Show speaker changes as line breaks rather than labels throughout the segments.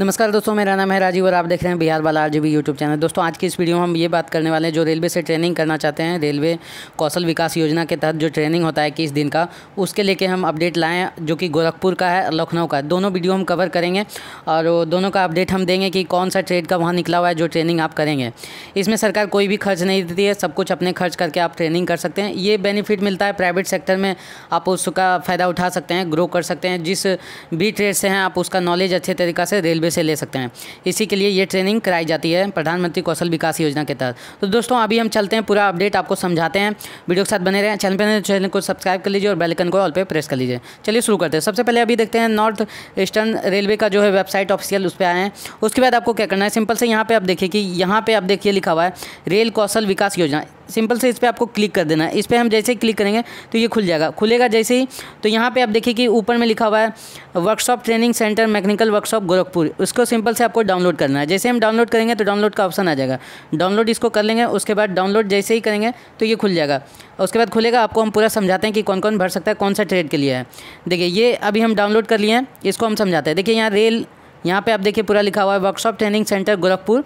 नमस्कार दोस्तों मेरा नाम है राजीव और आप देख रहे हैं बिहार वाला आर जी यूट्यूब चैनल दोस्तों आज की इस वीडियो में हम ये बात करने वाले हैं जो रेलवे से ट्रेनिंग करना चाहते हैं रेलवे कौशल विकास योजना के तहत जो ट्रेनिंग होता है इक्कीस दिन का उसके लेके हम अपडेट लाएँ जो कि गोरखपुर का है लखनऊ का दोनों वीडियो हम कवर करेंगे और दोनों का अपडेट हम देंगे कि कौन सा ट्रेड का वहाँ निकला हुआ है जो ट्रेनिंग आप करेंगे इसमें सरकार कोई भी खर्च नहीं देती है सब कुछ अपने खर्च करके आप ट्रेनिंग कर सकते हैं ये बेनिफिट मिलता है प्राइवेट सेक्टर में आप उसका फ़ायदा उठा सकते हैं ग्रो कर सकते हैं जिस भी ट्रेड से हैं आप उसका नॉलेज अच्छे तरीक़ा से रेलवे रेलवे से ले सकते हैं इसी के लिए ये ट्रेनिंग कराई जाती है प्रधानमंत्री कौशल विकास योजना के तहत तो दोस्तों अभी हम चलते हैं पूरा अपडेट आपको समझाते हैं वीडियो के साथ बने रहें चैनल पर तो चैनल को सब्सक्राइब कर लीजिए और बेलकन को ऑल पर प्रेस कर लीजिए चलिए शुरू करते हैं सबसे पहले अभी देखते हैं नॉर्थ ईस्टर्न रेलवे का जो है वेबसाइट ऑफिशियल उस पर आए हैं उसके बाद आपको क्या करना है सिंपल से यहाँ पर आप देखिए कि यहाँ पर आप देखिए लिखा हुआ है रेल कौशल विकास योजना सिंपल से इस पर आपको क्लिक कर देना है इस पर हम जैसे ही क्लिक करेंगे तो ये खुल जाएगा खुलेगा जैसे ही तो यहाँ पर आप देखिए कि ऊपर में लिखा हुआ है workshop training centre mechanical workshop Gorakhpur उसको सिंपल से आपको डाउनलोड करना है जैसे हम डाउनलोड करेंगे तो डाउनलोड का ऑप्शन आ जाएगा डाउनलोड इसको कर लेंगे उसके बाद डाउनलोड जैसे ही करेंगे तो ये खुल जाएगा उसके बाद खुलेगा आपको हम पूरा समझाते हैं कि कौन कौन भर सकता है कौन सा ट्रेड के लिए है देखिए ये अभी हम डाउनलोड कर लिए हैं इसको हम समझाते हैं देखिए यहाँ रेल यहाँ पे आप देखिए पूरा लिखा हुआ है वर्कशॉप ट्रेनिंग सेंटर गोरखपुर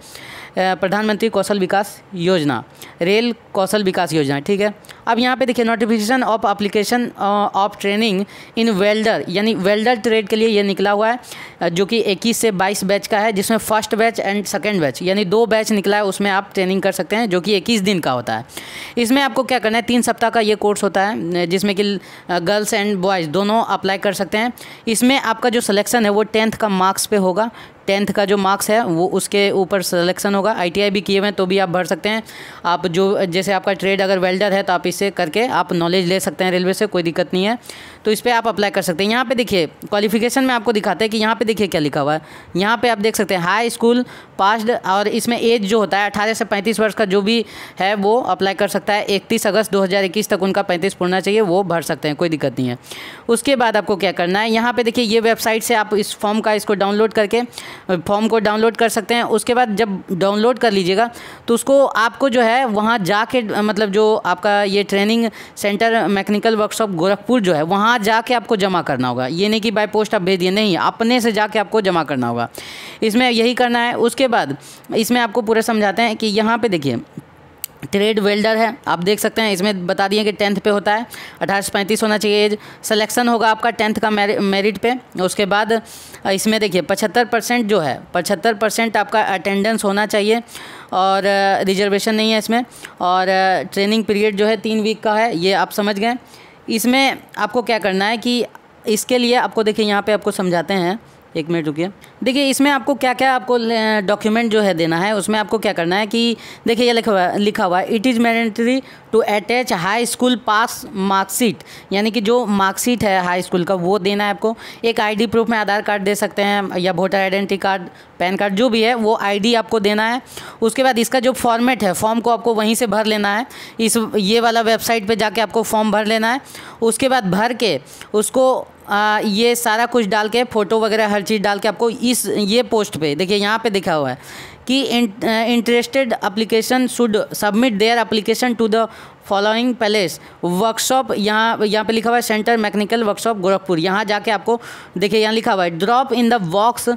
प्रधानमंत्री कौशल विकास योजना रेल कौशल विकास योजना ठीक है अब यहाँ पे देखिए notification of application of training in welder यानी वेल्डर ट्रेड के लिए ये निकला हुआ है जो कि 21 से 22 बैच का है जिसमें first batch and second batch यानी दो बैच निकला है उसमें आप ट्रेनिंग कर सकते हैं जो कि इक्कीस दिन का होता है इसमें आपको क्या करना है तीन सप्ताह का ये कोर्स होता है जिसमें कि गर्ल्स एंड बॉयज़ दोनों अप्लाई कर सकते हैं इसमें आपका जो सलेक्शन है वो टेंथ का मार्क्स पे होगा टेंथ का जो मार्क्स है वो उसके ऊपर सिलेक्शन होगा आईटीआई भी किए हुए हैं तो भी आप भर सकते हैं आप जो जैसे आपका ट्रेड अगर वेल्डर है तो आप इसे करके आप नॉलेज ले सकते हैं रेलवे से कोई दिक्कत नहीं है तो इस पर आप अप्लाई कर सकते हैं यहाँ पे देखिए क्वालिफिकेशन में आपको दिखाते हैं कि यहाँ पे देखिए क्या लिखा हुआ है यहाँ पे आप देख सकते हैं हाई स्कूल पास्ड और इसमें एज जो होता है अठारह से पैंतीस वर्ष का जो भी है वो अप्लाई कर सकता है इकतीस अगस्त दो तक उनका पैंतीस पूर्णना चाहिए वो भर सकते हैं कोई दिक्कत नहीं है उसके बाद आपको क्या करना है यहाँ पर देखिए ये वेबसाइट से आप इस फॉर्म का इसको डाउनलोड करके फॉर्म को डाउनलोड कर सकते हैं उसके बाद जब डाउनलोड कर लीजिएगा तो उसको आपको जो है वहाँ जाके मतलब जो आपका ये training centre mechanical workshop Gorakhpur जो है वहाँ जाके आपको जमा करना होगा ये नहीं कि बाय पोस्ट आप भेज दिए नहीं अपने से जाके आपको जमा करना होगा इसमें यही करना है उसके बाद इसमें आपको पूरा समझाते हैं कि यहाँ पे देखिए ट्रेड वेल्डर है आप देख सकते हैं इसमें बता दिए कि टेंथ पे होता है अठारह से पैंतीस होना चाहिए एज सलेक्शन होगा आपका टेंथ का मेरिट पे उसके बाद इसमें देखिए पचहत्तर परसेंट जो है पचहत्तर परसेंट आपका अटेंडेंस होना चाहिए और रिजर्वेशन नहीं है इसमें और ट्रेनिंग पीरियड जो है तीन वीक का है ये आप समझ गए इसमें आपको क्या करना है कि इसके लिए आपको देखिए यहाँ पर आपको समझाते हैं एक मिनट रुकिए देखिए इसमें आपको क्या क्या आपको डॉक्यूमेंट जो है देना है उसमें आपको क्या करना है कि देखिए ये लिखा हुआ लिखा हुआ है it is mandatory to attach high school pass marksheet यानी कि जो मार्कशीट है हाई स्कूल का वो देना है आपको एक आईडी प्रूफ में आधार कार्ड दे सकते हैं या voter identity card PAN card जो भी है वो आईडी आपको देना है उसके बाद इसका जो फॉर्मेट है फॉर्म को आपको वहीं से भर लेना है इस ये वाला वेबसाइट पर जाके आपको फॉर्म भर लेना है उसके बाद भर के उसको आ, ये सारा कुछ डाल के फ़ोटो वगैरह हर चीज़ डाल के आपको इस ये पोस्ट पे देखिए यहाँ पे दिखा हुआ है कि interested application should submit their application to the following palace workshop यहाँ यहाँ पे लिखा हुआ है सेंटर मैकेनिकल वर्कशॉप गोरखपुर यहाँ जाके आपको देखिए यहाँ लिखा हुआ है drop in the box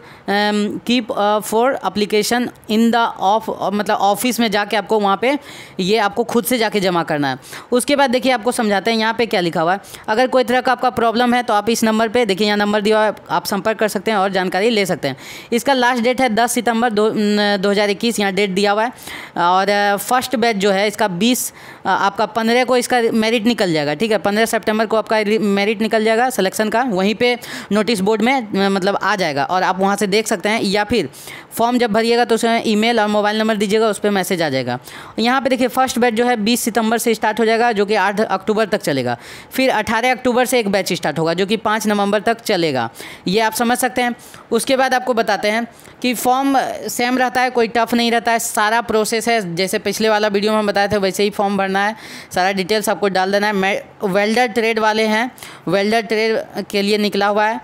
keep for application in the off मतलब ऑफिस में जाके आपको वहाँ पे ये आपको खुद से जाके जमा करना है उसके बाद देखिए आपको समझाते हैं यहाँ पे क्या लिखा हुआ है अगर कोई तरह का आपका प्रॉब्लम है तो आप इस नंबर पर देखिए यहाँ नंबर दिया हुआ है आप संपर्क कर सकते हैं और जानकारी ले सकते हैं इसका लास्ट डेट है दस सितम्बर दो दो हज़ार इक्कीस यहाँ डेट दिया हुआ है और फर्स्ट बैच जो है इसका बीस आपका पंद्रह को इसका मेरिट निकल जाएगा ठीक है पंद्रह सेप्टेम्बर को आपका मेरिट निकल जाएगा सलेक्शन का वहीं पर नोटिस बोर्ड में मतलब आ जाएगा और आप वहाँ से देख सकते हैं या फिर फॉर्म जब भरिएगा तो उसमें ईमेल और मोबाइल नंबर दीजिएगा उस पर मैसेज आ जाएगा यहाँ पर देखिए फर्स्ट बैच जो है बीस सितंबर से स्टार्ट हो जाएगा जो कि आठ अक्टूबर तक चलेगा फिर अठारह अक्टूबर से एक बैच स्टार्ट होगा जो कि पाँच नवंबर तक चलेगा ये आप समझ सकते हैं उसके बाद आपको बताते हैं कि फॉर्म सेम रहता है कोई टफ नहीं रहता है सारा प्रोसेस है जैसे पिछले वाला वीडियो में हम बताए थे वैसे ही फॉर्म भरना करना है सारा डिटेल्स आपको डाल देना है वेल्डर ट्रेड वाले हैं वेल्डर ट्रेड के लिए निकला हुआ है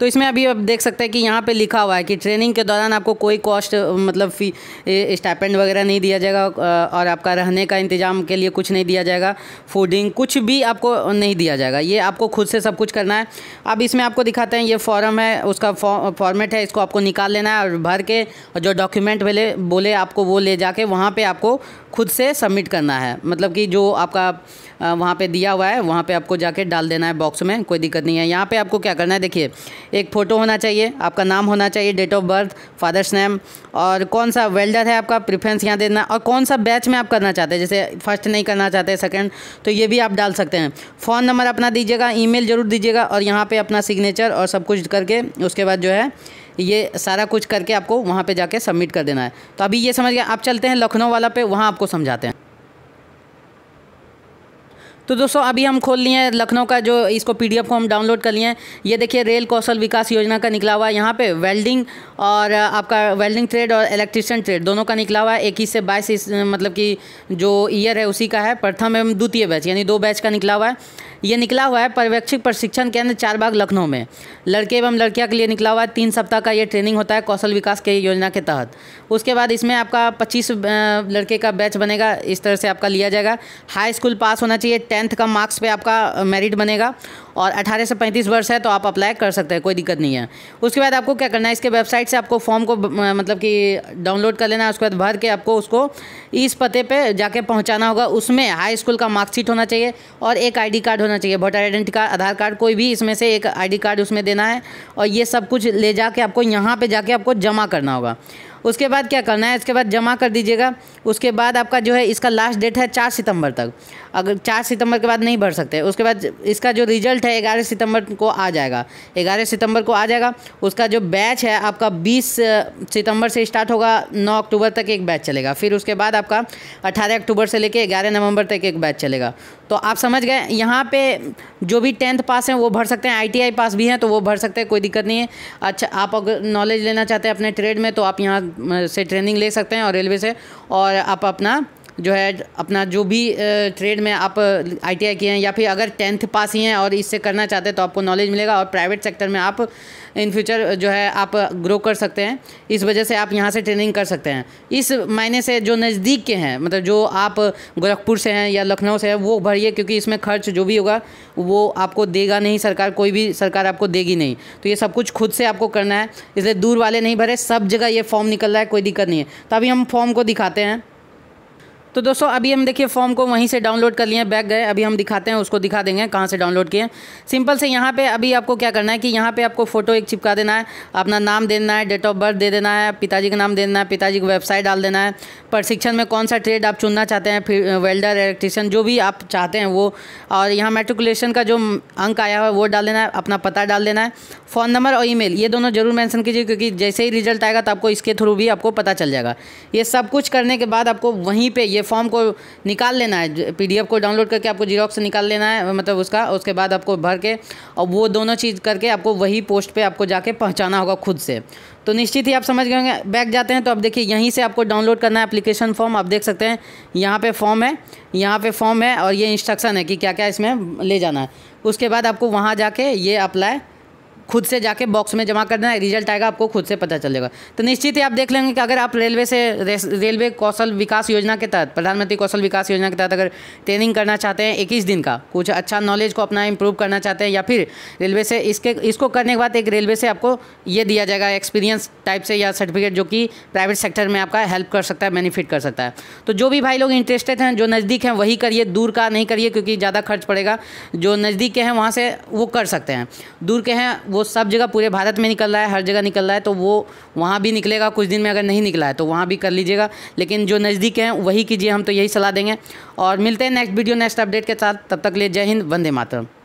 तो इसमें अभी आप देख सकते हैं कि यहाँ पे लिखा हुआ है कि ट्रेनिंग के दौरान आपको कोई कॉस्ट मतलब फी स्टैपेंड वगैरह नहीं दिया जाएगा और आपका रहने का इंतज़ाम के लिए कुछ नहीं दिया जाएगा फूडिंग कुछ भी आपको नहीं दिया जाएगा ये आपको खुद से सब कुछ करना है अब इसमें आपको दिखाते हैं ये फॉर्म है उसका फॉर्मेट है इसको आपको निकाल लेना है और भर के और जो डॉक्यूमेंट बोले बोले आपको वो ले जाके वहाँ पर आपको खुद से सबमिट करना है मतलब कि जो आपका वहाँ पे दिया हुआ है वहाँ पे आपको जाके डाल देना है बॉक्स में कोई दिक्कत नहीं है यहाँ पे आपको क्या करना है देखिए एक फ़ोटो होना चाहिए आपका नाम होना चाहिए date of birth father's name और कौन सा वेल्डर है आपका प्रिफ्रेंस यहाँ देना और कौन सा बैच में आप करना चाहते हैं जैसे फर्स्ट नहीं करना चाहते सेकेंड तो ये भी आप डाल सकते हैं फ़ोन नंबर अपना दीजिएगा ई ज़रूर दीजिएगा और यहाँ पर अपना सिग्नेचर और सब कुछ करके उसके बाद जो है ये सारा कुछ करके आपको वहाँ पे जाके सबमिट कर देना है तो अभी ये समझ गया आप चलते हैं लखनऊ वाला पे वहाँ आपको समझाते हैं तो दोस्तों अभी हम खोल लिए हैं लखनऊ का जो इसको पी को हम डाउनलोड कर लिए हैं ये देखिए रेल कौशल विकास योजना का निकला हुआ है यहाँ पे वेल्डिंग और आपका वेल्डिंग ट्रेड और इलेक्ट्रिशियन ट्रेड दोनों का निकला हुआ है इक्कीस से बाईस मतलब कि जो ईयर है उसी का है प्रथम एवं द्वितीय बैच यानी दो बैच का निकला हुआ है ये निकला हुआ है पर्यवेक्षिक प्रशिक्षण केंद्र चारबाग लखनऊ में लड़के एवं लड़कियाँ के लिए निकला हुआ है तीन सप्ताह का ये ट्रेनिंग होता है कौशल विकास के योजना के तहत उसके बाद इसमें आपका पच्चीस लड़के का बैच बनेगा इस तरह से आपका लिया जाएगा हाई स्कूल पास होना चाहिए टेंथ का मार्क्स पर आपका मेरिट बनेगा और 18 से 35 वर्ष है तो आप अप्लाई कर सकते हैं कोई दिक्कत नहीं है उसके बाद आपको क्या करना है इसके वेबसाइट से आपको फॉर्म को मतलब कि डाउनलोड कर लेना है उसके बाद भर के आपको उसको इस पते पर जाके पहुँचाना होगा उसमें हाई स्कूल का मार्कशीट होना चाहिए और एक आई कार्ड होना चाहिए voter identity card Aadhaar card कोई भी इसमें से एक आई कार्ड उसमें देना है और ये सब कुछ ले जाके आपको यहाँ पर जाके आपको जमा करना होगा उसके बाद क्या करना है इसके बाद जमा कर दीजिएगा उसके बाद आपका जो है इसका लास्ट डेट है चार सितंबर तक अगर चार सितंबर के बाद नहीं भर सकते उसके बाद इसका जो रिजल्ट है ग्यारह सितंबर को आ जाएगा ग्यारह सितंबर को आ जाएगा उसका जो बैच है आपका बीस सितंबर से स्टार्ट होगा नौ अक्टूबर तक एक बैच चलेगा फिर उसके बाद आपका अट्ठारह अक्टूबर से लेकर ग्यारह नवंबर तक एक बैच चलेगा तो आप समझ गए यहाँ पे जो भी टेंथ पास हैं वो भर सकते हैं आईटीआई पास भी हैं तो वो भर सकते हैं कोई दिक्कत नहीं है अच्छा आप अगर नॉलेज लेना चाहते हैं अपने ट्रेड में तो आप यहाँ से ट्रेनिंग ले सकते हैं और रेलवे से और आप अपना जो है अपना जो भी ट्रेड में आप आई टी किए हैं या फिर अगर टेंथ पास ही हैं और इससे करना चाहते हैं तो आपको नॉलेज मिलेगा और प्राइवेट सेक्टर में आप इन फ्यूचर जो है आप ग्रो कर सकते हैं इस वजह से आप यहाँ से ट्रेनिंग कर सकते हैं इस मायने से जो नज़दीक के हैं मतलब जो आप गोरखपुर से हैं या लखनऊ से हैं वो भरिए क्योंकि इसमें खर्च जो भी होगा वो आपको देगा नहीं सरकार कोई भी सरकार आपको देगी नहीं तो ये सब कुछ खुद से आपको करना है इसलिए दूर वाले नहीं भरे सब जगह ये फॉर्म निकल रहा है कोई दिक्कत नहीं है तो अभी हम फॉर्म को दिखाते हैं तो दोस्तों अभी हम देखिए फॉर्म को वहीं से डाउनलोड कर लिए बैग गए अभी हम दिखाते हैं उसको दिखा देंगे कहाँ से डाउनलोड किए सिंपल से यहाँ पे अभी आपको क्या करना है कि यहाँ पे आपको फ़ोटो एक चिपका देना है अपना नाम देना है डेट ऑफ बर्थ दे देना है पिताजी का नाम दे देना है पिताजी की वेबसाइट डाल देना है प्रशिक्षण में कौन सा ट्रेड आप चुनना चाहते हैं फिर वेल्डर इलेक्ट्रिशियन जो भी आप चाहते हैं वो और यहाँ मेट्रिकुलेशन का जो अंक आया है वो डाल देना है अपना पता डाल देना है फ़ोन नंबर और ईमेल ये दोनों जरूर मेंशन कीजिए क्योंकि जैसे ही रिजल्ट आएगा तो आपको इसके थ्रू भी आपको पता चल जाएगा ये सब कुछ करने के बाद आपको वहीं पर ये फॉर्म को निकाल लेना है पीडीएफ को डाउनलोड करके आपको जीरोक्स निकाल लेना है मतलब उसका उसके बाद आपको भर के और वो दोनों चीज़ करके आपको वही पोस्ट पे आपको जाके पहुंचाना होगा खुद से तो निश्चित ही आप समझ गए होंगे बैक जाते हैं तो आप देखिए यहीं से आपको डाउनलोड करना है एप्लीकेशन फॉर्म आप देख सकते हैं यहाँ पे फॉर्म है यहाँ पे फॉर्म है और ये इंस्ट्रक्शन है कि क्या क्या इसमें ले जाना है उसके बाद आपको वहाँ जाके ये अप्लाई खुद से जाके बॉक्स में जमा कर देना रिजल्ट आएगा आपको खुद से पता चलेगा तो निश्चित ही आप देख लेंगे कि अगर आप रेलवे से रेलवे कौशल विकास योजना के तहत प्रधानमंत्री कौशल विकास योजना के तहत अगर ट्रेनिंग करना चाहते हैं इक्कीस दिन का कुछ अच्छा नॉलेज को अपना इम्प्रूव करना चाहते हैं या फिर रेलवे से इसके इसको करने के बाद एक रेलवे से आपको ये दिया जाएगा एक्सपीरियंस टाइप से या सर्टिफिकेट जो कि प्राइवेट सेक्टर में आपका हेल्प कर सकता है बेनिफिट कर सकता है तो जो भी भाई लोग इंटरेस्टेड हैं जो नज़दीक हैं वही करिए दूर का नहीं करिए क्योंकि ज़्यादा खर्च पड़ेगा जो नज़दीक के हैं वहाँ से वो कर सकते हैं दूर के हैं वो वो सब जगह पूरे भारत में निकल रहा है हर जगह निकल रहा है तो वो वहाँ भी निकलेगा कुछ दिन में अगर नहीं निकला है तो वहाँ भी कर लीजिएगा लेकिन जो नज़दीक हैं वही कीजिए हम तो यही सलाह देंगे और मिलते हैं नेक्स्ट वीडियो नेक्स्ट अपडेट के साथ तब तक लिए जय हिंद वंदे मातरम